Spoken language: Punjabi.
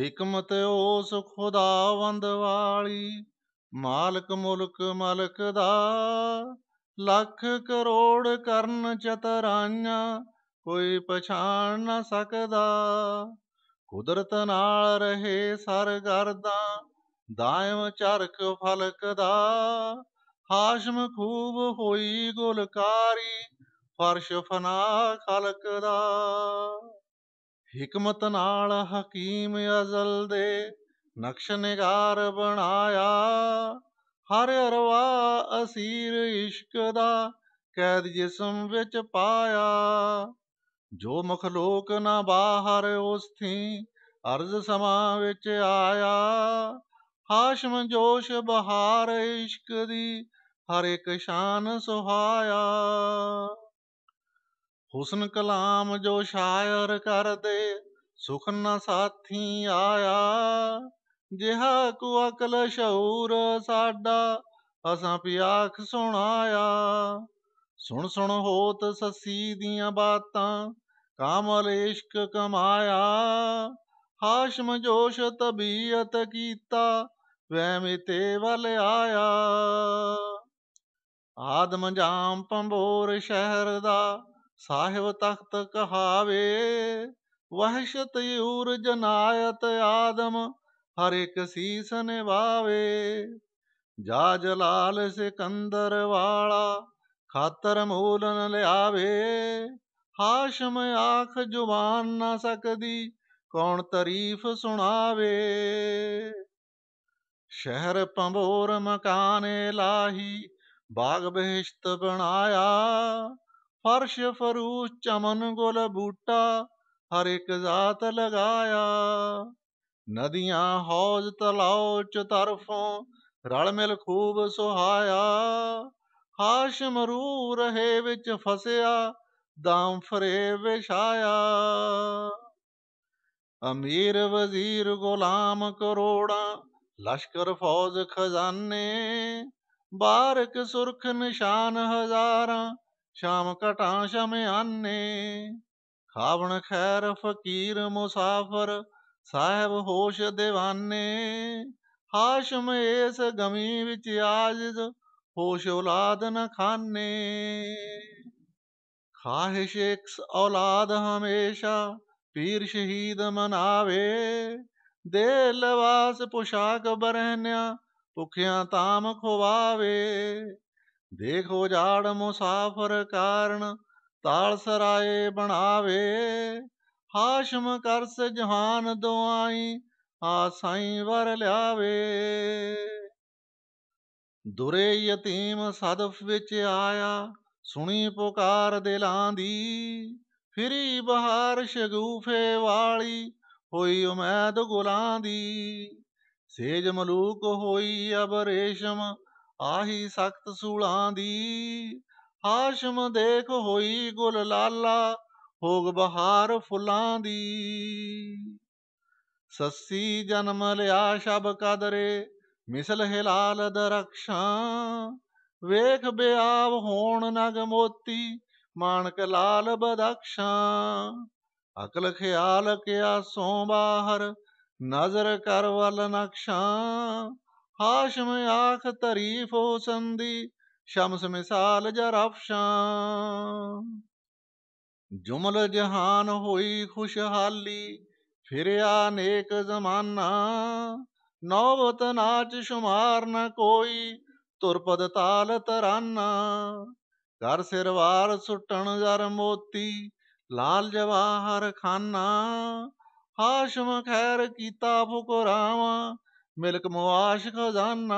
ਹਕਮਤ ਉਸ ਖੁਦਾਵੰਦ ਵਾਲੀ ਮਾਲਕ ਮੁਲਕ ਮਲਕ ਦਾ ਲੱਖ ਕਰੋੜ ਕਰਨ ਚਤਰਾਈਆਂ ਕੋਈ ਪਛਾਣ ਨਾ ਸਕਦਾ ਕੁਦਰਤ ਨਾਲ ਰਹੇ ਸਰਗਰਦਾ ਦਾਇਮ ਚਰਖ ਫਲਕ ਦਾ ਹਾਸ਼ਮ ਖੂਬ ਹੋਈ ਗੁਲਕਾਰੀ ਫਰਸ਼ ਫਨਾ ਖਲਕ ਦਾ ਹਕਮਤ ਨਾਲ ਹਕੀਮ ਅਜ਼ਲ ਦੇ ਨਕਸ਼ ਨਿਗਾਰ ਬਣਾਇਆ ਹਰ ਅਰਵਾ ਅਸੀਰ ਇਸ਼ਕ ਦਾ ਕੈਦ ਜਿਸਮ ਵਿੱਚ ਪਾਇਆ ਜੋ ਮਖਲੂਕ ਨਾ ਬਾਹਰ ਉਸ ਥੀ ਅਰਜ਼ ਸਮਾ ਵਿੱਚ ਆਇਆ ਹਾਸ਼ਮ ਜੋਸ਼ ਬਹਾਰ ਇਸ਼ਕ ਦੀ ਹਰ ਇੱਕ ਸ਼ਾਨ ਸੁਹਾਇਆ ਹੁਸਨ ਕਲਾਮ ਜੋ ਸ਼ਾਇਰ ਕਰਦੇ ਸੁਖ ਨਾ ਸਾਥੀ ਆਇਆ ਜਿਹਾ ਕੋ ਅਕਲ ਸ਼ੌਰ ਸਾਡਾ ਅਸਾਂ ਪਿਆਖ ਸੁਣਾਇਆ ਸੁਣ ਸੁਣ ਹੋਤ ਸਸੀ ਦੀਆਂ ਬਾਤਾਂ ਕਾਮਲ ਇਸ਼ਕ ਕਮਾਇਆ ਹਾਸ਼ਮ ਜੋਸ਼ ਤਬੀਅਤ ਕੀਤਾ ਵਹਿਮੇ ਤੇ ਵਲ ਆਇਆ ਆਦਮ ਜਾਮ ਪੰਬੋਰ ਸ਼ਹਿਰ ਦਾ ਸਾਹਿਬ ਤਖਤ ਕਹਾਵੇ ਵਹਿਸ਼ਤ ਯੂਰ ਜਨਾਇਤ ਆਦਮ ਹਰ ਇੱਕ ਸੀਸ ਨਿਵਾਵੇ ਜਾ ਜਲਾਲ ਸਿਕੰਦਰ ਵਾਲਾ ਖਾਤਰ ਮੂਲਨ ਲਿਆਵੇ ਹਾਸ਼ਮ ਆਖ ਜ਼ੁਬਾਨ ਨਾ ਸਕਦੀ ਕੌਣ ਤਾਰੀਫ ਸੁਣਾਵੇ ਸ਼ਹਿਰ ਪੰਬੋਰ ਮਕਾਨੇ ਲਾਹੀ ਬਾਗ ਬਹਿਸ਼ਤ ਬਣਾਇਆ فرش فروش چمن گل بوٹا ہر ایک ذات لگایا ندیاں حوض تلاؤ چطرفوں مل خوب سہایا رہے وچ فسیا دام فرے وشایا امیر وزیر غلام کروڑاں لشکر فوج خزانے بارک سرخ نشان ہزاراں ਸ਼ਾਮ ਘਟਾਂ ਸ਼ਮਿਆਨੇ ਖਾਵਣ ਖੈਰ ਫਕੀਰ ਮੁਸਾਫਰ ਸਾਹਿਬ ਹੋਸ਼ دیਵਾਨੇ ਹਾਸ਼ਮ ਇਸ ਗਮੀ ਵਿੱਚ ਆਜਿਜ਼ ਹੋਸ਼ ਔਲਾਦ ਨ ਖਾਨੇ ਖਾਹਿਸ਼ ਇਕਸ ਔਲਾਦ ਹਮੇਸ਼ਾ ਪੀਰ ਸ਼ਹੀਦ ਮਨਾਵੇ ਦੇ ਲਵਾਸ ਪੁਸ਼ਾਕ ਬਰਹਨਿਆ ਭੁਖਿਆ ਤਾਮ ਖਵਾਵੇ ਦੇਖੋ ਜਾੜ ਮੁਸਾਫਰ ਕਾਰਨ ਤਾਲ ਸਰਾਏ ਬਣਾਵੇ ਹਾਸ਼ਮ ਕਰਸ ਜਹਾਨ ਦੁਆਈ ਆ ਸਾਈਂ ਵਰ ਲਿਆਵੇ ਦੁਰੇ ਯਤੀਮ ਸਦਫ ਵਿੱਚ ਆਇਆ ਸੁਣੀ ਪੁਕਾਰ ਦਿਲਾਂ ਦੀ ਫਿਰੀ ਬਹਾਰ ਸ਼ਗੂਫੇ ਵਾਲੀ ਹੋਈ ਉਮੈਦ ਗੁਲਾਂ ਦੀ ਸੇਜ ਮਲੂਕ ਹੋਈ ਅਬ ਰੇਸ਼ਮ ਆਹੀ ਸਖਤ ਸੂਲਾਂ ਦੀ ਹਾਸ਼ਮ ਦੇਖ ਹੋਈ ਗੁਲ ਲਾਲਾ ਹੋਗ ਬਹਾਰ ਫੁੱਲਾਂ ਦੀ ਸੱਸੀ ਜਨਮ ਲਿਆ ਸ਼ਬ ਕਦਰੇ ਮਿਸਲ ਹਿਲਾਲ ਦਰਖਸ਼ਾਂ ਵੇਖ ਬਿਆਵ ਹੋਣ ਨਗ ਮੋਤੀ ਮਾਨਕ ਲਾਲ ਬਦਖਸ਼ਾਂ ਅਕਲ ਖਿਆਲ ਕਿਆ ਸੋ ਬਾਹਰ ਨਜ਼ਰ ਕਰ ਵਲ ਨਕਸ਼ਾਂ ਹਾਸ਼ਮ ਆਖ ਤਾਰੀਫ ਹੋ ਸੰਦੀ ਸ਼ਮਸ ਮਿਸਾਲ ਜਰਫਸ਼ਾਂ ਜੁਮਲ ਜਹਾਨ ਹੋਈ ਖੁਸ਼ਹਾਲੀ ਫਿਰਿਆ ਨੇਕ ਜ਼ਮਾਨਾ ਨੌਵਤ ਨਾਚ ਸ਼ੁਮਾਰ ਨ ਕੋਈ ਤੁਰਪਦ ਤਾਲ ਤਰਾਨਾ ਘਰ ਸਿਰਵਾਰ ਸੁੱਟਣ ਜ਼ਰ ਮੋਤੀ ਲਾਲ ਜਵਾਹਰ ਖਾਨਾ ਹਾਸ਼ਮ ਖੈਰ ਕੀਤਾ ਫੁਕਰਾਵਾ ਮਿਲਕ ਮੁਆਸ਼ ਖਜ਼ਾਨਾ